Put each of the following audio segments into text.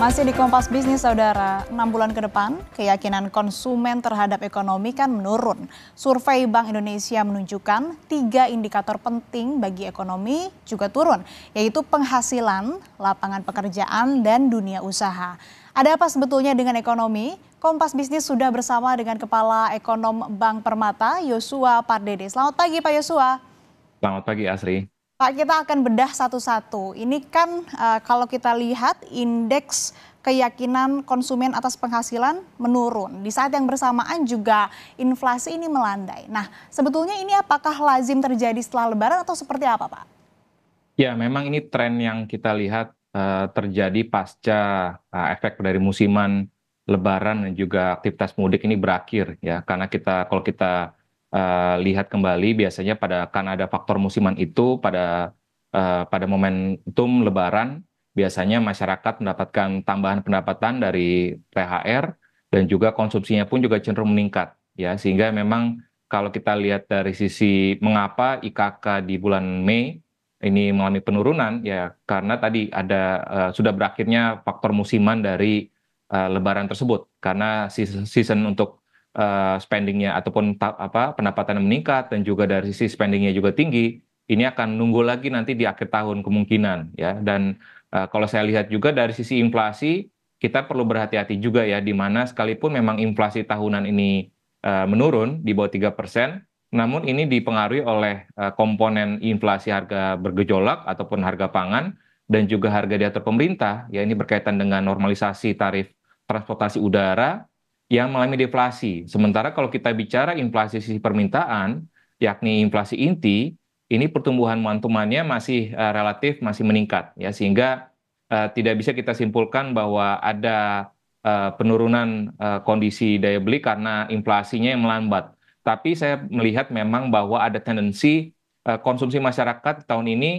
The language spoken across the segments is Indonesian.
Masih di Kompas Bisnis, Saudara. 6 bulan ke depan, keyakinan konsumen terhadap ekonomi kan menurun. Survei Bank Indonesia menunjukkan tiga indikator penting bagi ekonomi juga turun, yaitu penghasilan, lapangan pekerjaan, dan dunia usaha. Ada apa sebetulnya dengan ekonomi? Kompas Bisnis sudah bersama dengan Kepala Ekonom Bank Permata, Yosua Pardede. Selamat pagi Pak Yosua. Selamat pagi Asri. Pak, kita akan bedah satu-satu. Ini kan uh, kalau kita lihat indeks keyakinan konsumen atas penghasilan menurun. Di saat yang bersamaan juga inflasi ini melandai. Nah, sebetulnya ini apakah lazim terjadi setelah lebaran atau seperti apa, Pak? Ya, memang ini tren yang kita lihat uh, terjadi pasca uh, efek dari musiman lebaran dan juga aktivitas mudik ini berakhir ya. Karena kita kalau kita Eh, lihat kembali biasanya pada kan ada faktor musiman itu pada uh, pada momentum Lebaran biasanya masyarakat mendapatkan tambahan pendapatan dari THR dan juga konsumsinya pun juga cenderung meningkat ya sehingga memang kalau kita lihat dari sisi mengapa IKK di bulan Mei ini mengalami penurunan ya karena tadi ada uh, sudah berakhirnya faktor musiman dari uh, lebaran tersebut karena season untuk Eh, spendingnya ataupun ta, apa pendapatan meningkat dan juga dari sisi spendingnya juga tinggi, ini akan nunggu lagi nanti di akhir tahun kemungkinan ya. Dan uh, kalau saya lihat juga dari sisi inflasi kita perlu berhati-hati juga ya di mana sekalipun memang inflasi tahunan ini uh, menurun di bawah tiga persen namun ini dipengaruhi oleh uh, komponen inflasi harga bergejolak ataupun harga pangan dan juga harga diatur pemerintah ya ini berkaitan dengan normalisasi tarif transportasi udara yang mengalami deflasi. Sementara kalau kita bicara inflasi sisi permintaan, yakni inflasi inti, ini pertumbuhan mantumannya masih uh, relatif masih meningkat ya sehingga uh, tidak bisa kita simpulkan bahwa ada uh, penurunan uh, kondisi daya beli karena inflasinya yang melambat. Tapi saya melihat memang bahwa ada tendensi uh, konsumsi masyarakat tahun ini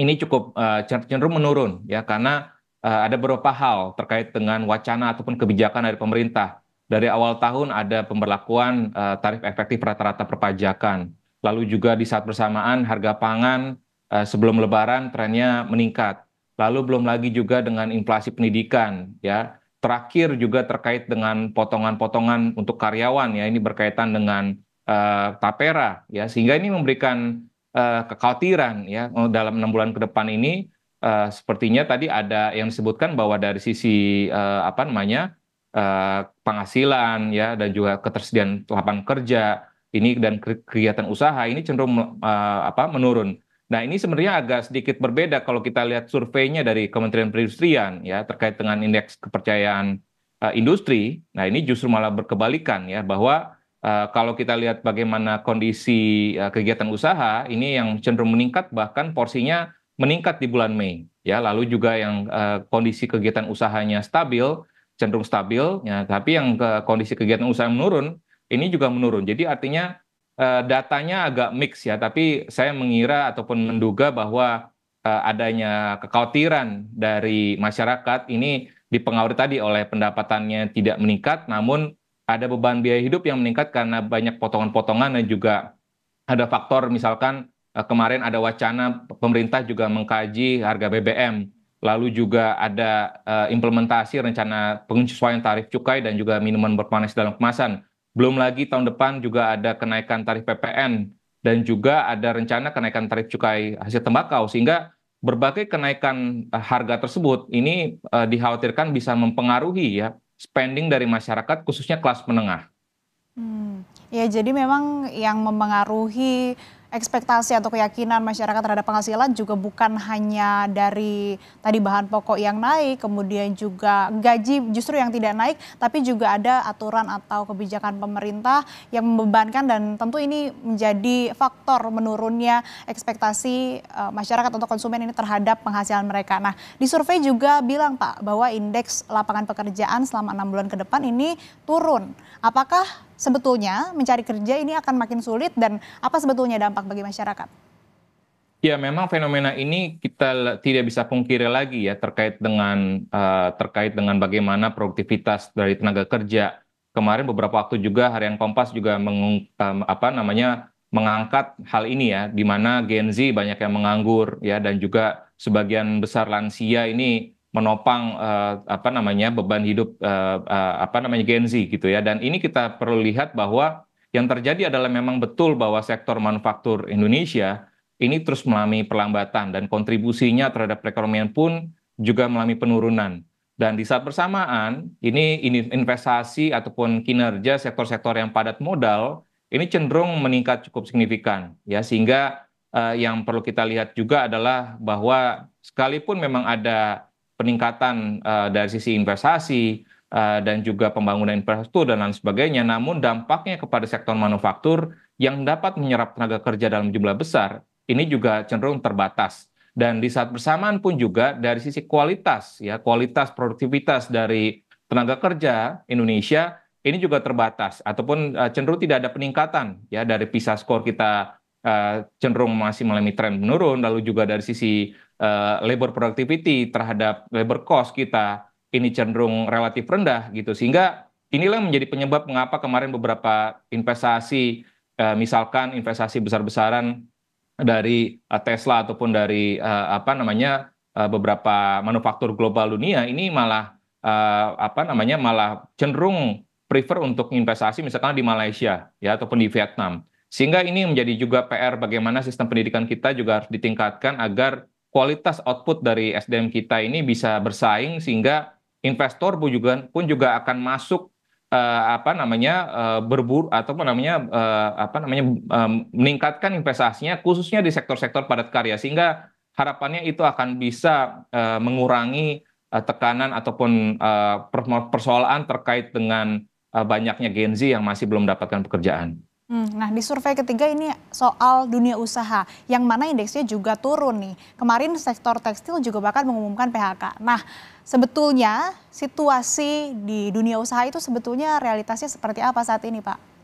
ini cukup uh, cenderung menurun ya karena uh, ada beberapa hal terkait dengan wacana ataupun kebijakan dari pemerintah dari awal tahun ada pemberlakuan uh, tarif efektif rata-rata perpajakan. Lalu juga di saat bersamaan harga pangan uh, sebelum lebaran trennya meningkat. Lalu belum lagi juga dengan inflasi pendidikan ya. Terakhir juga terkait dengan potongan-potongan untuk karyawan ya ini berkaitan dengan uh, tapera ya sehingga ini memberikan uh, kekhawatiran ya oh, dalam enam bulan ke depan ini uh, sepertinya tadi ada yang disebutkan bahwa dari sisi uh, apa namanya Eh, penghasilan ya dan juga ketersediaan lapangan kerja ini dan kegiatan usaha ini cenderung uh, apa menurun. Nah, ini sebenarnya agak sedikit berbeda kalau kita lihat surveinya dari Kementerian Perindustrian ya terkait dengan indeks kepercayaan uh, industri. Nah, ini justru malah berkebalikan ya bahwa uh, kalau kita lihat bagaimana kondisi uh, kegiatan usaha ini yang cenderung meningkat bahkan porsinya meningkat di bulan Mei ya. Lalu juga yang uh, kondisi kegiatan usahanya stabil cenderung stabil, ya, tapi yang ke kondisi kegiatan usaha yang menurun, ini juga menurun. Jadi artinya uh, datanya agak mix ya, tapi saya mengira ataupun menduga bahwa uh, adanya kekhawatiran dari masyarakat ini dipengaruhi tadi oleh pendapatannya tidak meningkat, namun ada beban biaya hidup yang meningkat karena banyak potongan-potongan dan juga ada faktor misalkan eh, kemarin ada wacana pemerintah juga mengkaji harga BBM lalu juga ada eh, implementasi rencana penyesuaian tarif cukai dan juga minuman berpanas dalam kemasan. Belum lagi tahun depan juga ada kenaikan tarif PPN dan juga ada rencana kenaikan tarif cukai hasil tembakau sehingga berbagai kenaikan eh, harga tersebut ini eh, dikhawatirkan bisa mempengaruhi ya spending dari masyarakat khususnya kelas menengah. Hmm, ya jadi memang yang mempengaruhi ekspektasi atau keyakinan masyarakat terhadap penghasilan juga bukan hanya dari tadi bahan pokok yang naik, kemudian juga gaji justru yang tidak naik, tapi juga ada aturan atau kebijakan pemerintah yang membebankan dan tentu ini menjadi faktor menurunnya ekspektasi eh, masyarakat atau konsumen ini terhadap penghasilan mereka. Nah, di survei juga bilang Pak bahwa indeks lapangan pekerjaan selama enam bulan ke depan ini turun. Apakah sebetulnya mencari kerja ini akan makin sulit dan apa sebetulnya dampak bagi masyarakat? Ya, memang fenomena ini kita tidak bisa pungkiri lagi ya terkait dengan uh, terkait dengan bagaimana produktivitas dari tenaga kerja. Kemarin beberapa waktu juga Harian Kompas juga meng, um, apa namanya mengangkat hal ini ya di mana Gen Z banyak yang menganggur ya dan juga sebagian besar lansia ini menopang uh, apa namanya beban hidup uh, uh, apa namanya Gen Z gitu ya dan ini kita perlu lihat bahwa yang terjadi adalah memang betul bahwa sektor manufaktur Indonesia ini terus mengalami perlambatan dan kontribusinya terhadap perekonomian pun juga mengalami penurunan dan di saat bersamaan ini investasi ataupun kinerja sektor-sektor yang padat modal ini cenderung meningkat cukup signifikan ya sehingga uh, yang perlu kita lihat juga adalah bahwa sekalipun memang ada peningkatan uh, dari sisi investasi uh, dan juga pembangunan infrastruktur dan lain sebagainya. Namun dampaknya kepada sektor manufaktur yang dapat menyerap tenaga kerja dalam jumlah besar ini juga cenderung terbatas. Dan di saat bersamaan pun juga dari sisi kualitas ya kualitas produktivitas dari tenaga kerja Indonesia ini juga terbatas ataupun eh, cenderung tidak ada peningkatan ya dari PISA skor kita Eh, cenderung masih mengalami tren menurun, lalu juga dari sisi uh, labor productivity terhadap labor cost kita ini cenderung relatif rendah gitu, sehingga inilah yang menjadi penyebab mengapa kemarin beberapa investasi, uh, misalkan investasi besar-besaran dari uh, Tesla ataupun dari uh, apa namanya uh, beberapa manufaktur global dunia ini malah uh, apa namanya malah cenderung prefer untuk investasi misalkan di Malaysia ya ataupun di Vietnam sehingga ini menjadi juga PR bagaimana sistem pendidikan kita juga harus ditingkatkan agar kualitas output dari SDM kita ini bisa bersaing sehingga investor pun juga, pun juga akan masuk uh, apa namanya uh, berburu atau apa namanya uh, apa namanya um, meningkatkan investasinya khususnya di sektor-sektor padat karya sehingga harapannya itu akan bisa uh, mengurangi uh, tekanan ataupun uh, persoalan terkait dengan uh, banyaknya Gen Z yang masih belum mendapatkan pekerjaan. Hmm, nah, di survei ketiga ini soal dunia usaha, yang mana indeksnya juga turun nih. Kemarin sektor tekstil juga bahkan mengumumkan PHK. Nah, sebetulnya situasi di dunia usaha itu sebetulnya realitasnya seperti apa saat ini, Pak?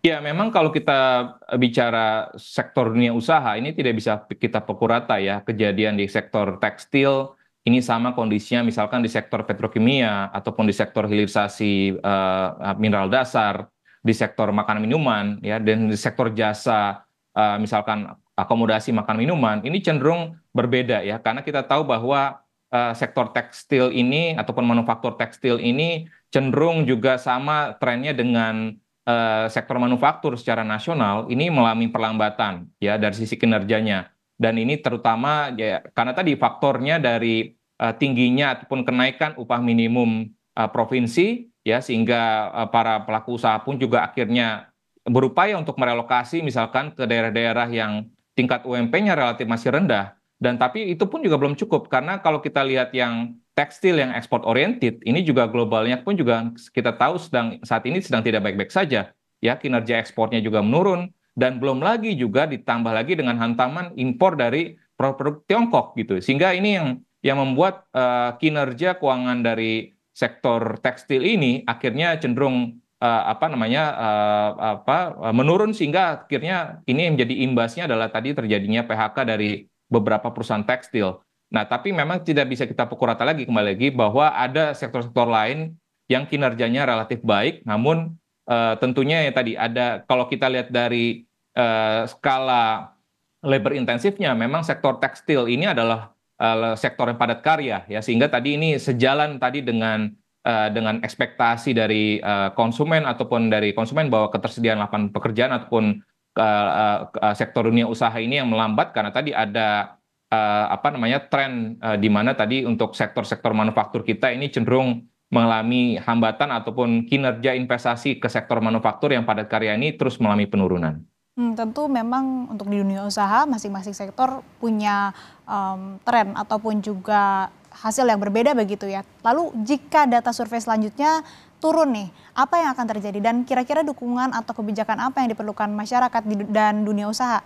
Ya, memang kalau kita e, bicara sektor dunia usaha, ini tidak bisa kita pukul rata ya. Kejadian di sektor tekstil ini sama kondisinya misalkan di sektor petrokimia ataupun di sektor hilirisasi uh, mineral dasar di sektor makan minuman ya dan di sektor jasa uh, misalkan akomodasi makan minuman ini cenderung berbeda ya karena kita tahu bahwa uh, sektor tekstil ini ataupun manufaktur tekstil ini cenderung juga sama trennya dengan uh, sektor manufaktur secara nasional ini mengalami perlambatan ya dari sisi kinerjanya dan ini terutama ya, karena tadi faktornya dari uh, tingginya ataupun kenaikan upah minimum uh, provinsi ya sehingga eh, para pelaku usaha pun juga akhirnya berupaya untuk merelokasi misalkan ke daerah-daerah yang tingkat UMP-nya relatif masih rendah dan tapi itu pun juga belum cukup karena kalau kita lihat yang tekstil yang ekspor oriented ini juga globalnya pun juga kita tahu sedang saat ini sedang tidak baik-baik saja ya kinerja ekspornya juga menurun dan belum lagi juga ditambah lagi dengan hantaman impor dari produk-produk Tiongkok gitu sehingga ini yang yang membuat uh, kinerja keuangan dari sektor tekstil ini akhirnya cenderung uh, apa namanya uh, apa uh, menurun sehingga akhirnya ini yang menjadi imbasnya adalah tadi terjadinya PHK dari beberapa perusahaan tekstil. Nah, tapi memang tidak bisa kita pukul rata lagi kembali lagi bahwa ada sektor-sektor lain yang kinerjanya relatif baik, namun uh, tentunya ya tadi ada kalau kita lihat dari uh, skala labor intensifnya, memang sektor tekstil ini adalah uh, sektor yang padat karya ya sehingga tadi ini sejalan tadi dengan uh, dengan ekspektasi dari uh, konsumen ataupun dari konsumen bahwa ketersediaan lapangan pekerjaan ataupun uh, uh, sektor dunia usaha ini yang melambat karena tadi ada uh, apa namanya tren uh, di mana tadi untuk sektor-sektor manufaktur kita ini cenderung mengalami hambatan ataupun kinerja investasi ke sektor manufaktur yang padat karya ini terus mengalami penurunan. Hmm, tentu memang untuk di dunia usaha masing-masing sektor punya um, tren ataupun juga hasil yang berbeda begitu ya. Lalu jika data survei selanjutnya turun nih, apa yang akan terjadi dan kira-kira dukungan atau kebijakan apa yang diperlukan masyarakat dan dunia usaha?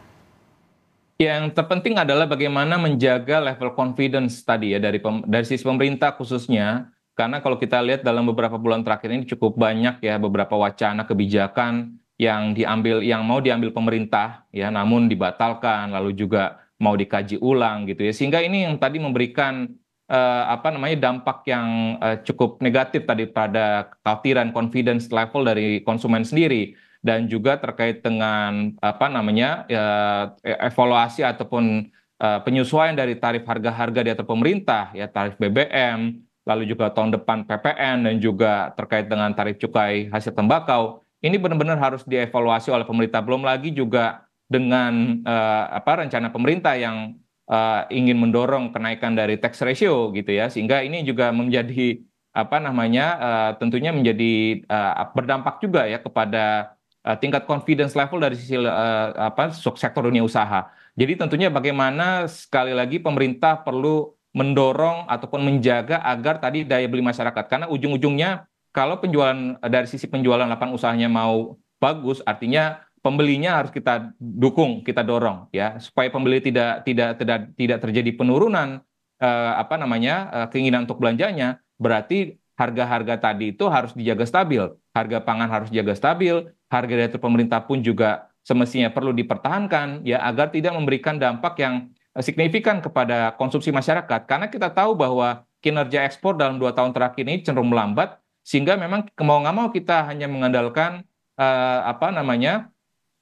Yang terpenting adalah bagaimana menjaga level confidence tadi ya dari pem, dari sisi pemerintah khususnya karena kalau kita lihat dalam beberapa bulan terakhir ini cukup banyak ya beberapa wacana kebijakan yang diambil yang mau diambil pemerintah ya namun dibatalkan lalu juga mau dikaji ulang gitu ya sehingga ini yang tadi memberikan uh, apa namanya dampak yang uh, cukup negatif tadi pada kekhawatiran confidence level dari konsumen sendiri dan juga terkait dengan apa namanya uh, evaluasi ataupun uh, penyesuaian dari tarif harga-harga di atas pemerintah ya tarif BBM lalu juga tahun depan PPN dan juga terkait dengan tarif cukai hasil tembakau ini benar-benar harus dievaluasi oleh pemerintah. Belum lagi juga dengan uh, apa rencana pemerintah yang uh, ingin mendorong kenaikan dari tax ratio gitu ya, sehingga ini juga menjadi apa namanya uh, tentunya menjadi uh, berdampak juga ya kepada uh, tingkat confidence level dari sisi uh, apa sektor dunia usaha. Jadi tentunya bagaimana sekali lagi pemerintah perlu mendorong ataupun menjaga agar tadi daya beli masyarakat karena ujung-ujungnya kalau penjualan eh, dari sisi penjualan lapangan usahanya mau bagus, artinya pembelinya harus kita dukung, kita dorong ya supaya pembeli tidak tidak tidak tidak terjadi penurunan eh, apa namanya eh, keinginan untuk belanjanya. Berarti harga-harga tadi itu harus dijaga stabil, harga pangan harus dijaga stabil, harga dari pemerintah pun juga semestinya perlu dipertahankan ya agar tidak memberikan dampak yang eh, signifikan kepada konsumsi masyarakat karena kita tahu bahwa kinerja ekspor dalam dua tahun terakhir ini cenderung melambat sehingga memang mau nggak mau kita hanya mengandalkan uh, apa namanya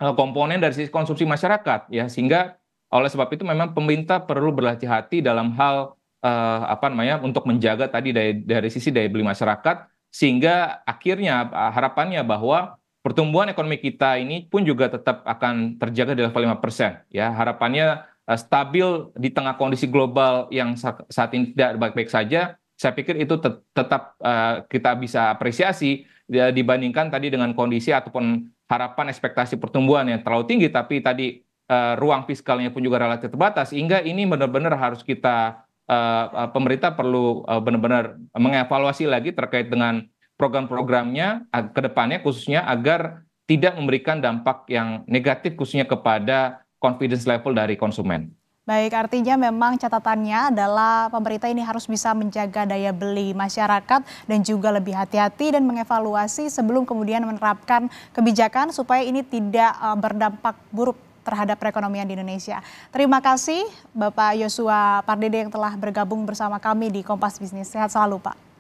uh, komponen dari sisi konsumsi masyarakat ya sehingga oleh sebab itu memang pemerintah perlu berhati-hati dalam hal uh, apa namanya untuk menjaga tadi dari, dari sisi daya beli masyarakat sehingga akhirnya harapannya bahwa pertumbuhan ekonomi kita ini pun juga tetap akan terjaga di level 5% ya harapannya uh, stabil di tengah kondisi global yang saat ini tidak baik-baik saja saya pikir itu tet tetap uh, kita bisa apresiasi ya, dibandingkan tadi dengan kondisi ataupun harapan ekspektasi pertumbuhan yang terlalu tinggi tapi tadi uh, ruang fiskalnya pun juga relatif terbatas sehingga ini benar-benar harus kita uh, pemerintah perlu uh, benar-benar mengevaluasi lagi terkait dengan program-programnya ke depannya khususnya agar tidak memberikan dampak yang negatif khususnya kepada confidence level dari konsumen. Baik, artinya memang catatannya adalah pemerintah ini harus bisa menjaga daya beli masyarakat dan juga lebih hati-hati dan mengevaluasi sebelum kemudian menerapkan kebijakan supaya ini tidak eh, berdampak buruk terhadap perekonomian di Indonesia. Terima kasih Bapak Yosua Pardede yang telah bergabung bersama kami di Kompas Bisnis. Sehat selalu Pak.